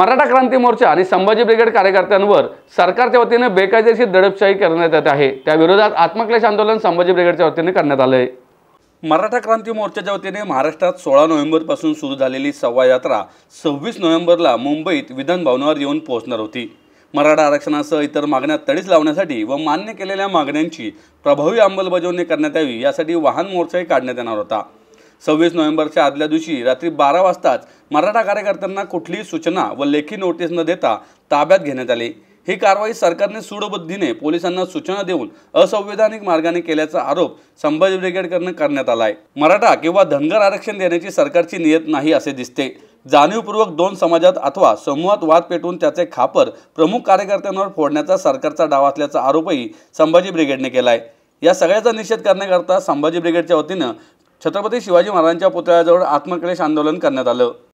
मराठा क्रांती मोर्चा आणि संभाजी ब्रिगेड कार्यकर्त्यांवर सरकारच्या वतीने बेकायदेशीर दडपशाही करण्यात येत आहे त्याविरोधात आत्मक्लेश आंदोलन संभाजी ब्रिगेडच्या वतीने करण्यात आलं आहे मराठा क्रांती मोर्चाच्या वतीने महाराष्ट्रात सोळा नोव्हेंबरपासून सुरू झालेली सव्वा यात्रा सव्वीस नोव्हेंबरला मुंबईत विधान भवनावर येऊन पोहोचणार होती मराठा आरक्षणासह इतर मागण्या तडीच लावण्यासाठी व मान्य केलेल्या मागण्यांची प्रभावी अंमलबजावणी करण्यात यावी यासाठी वाहन मोर्चाही काढण्यात येणार होता सव्वीस नोव्हेंबरच्या आदल्या दिवशी रात्री बारा वाजताच मराठा कार्यकर्त्यांना कुठलीही सूचना व लेखी नोटीस न देता ताब्यात घेण्यात आली ही कारवाई सरकारने सूडबुद्धीने पोलिसांना सूचना देऊन असंवैधानिक मार्गाने केल्याचा आरोप संभाजी ब्रिगेडकडनं करण्यात आला आहे मराठा किंवा धनगर आरक्षण देण्याची सरकारची नियत नाही असे दिसते जाणीवपूर्वक दोन समाजात अथवा समूहात वाद पेटवून त्याचे खापर प्रमुख कार्यकर्त्यांवर फोडण्याचा सरकारचा डाव असल्याचा आरोपही संभाजी ब्रिगेडने केला या सगळ्याचा निषेध करण्याकरता संभाजी ब्रिगेडच्या वतीनं छत्रपती शिवाजी महाराजांच्या पुतळ्याजवळ आत्मक्लेश आंदोलन करण्यात आलं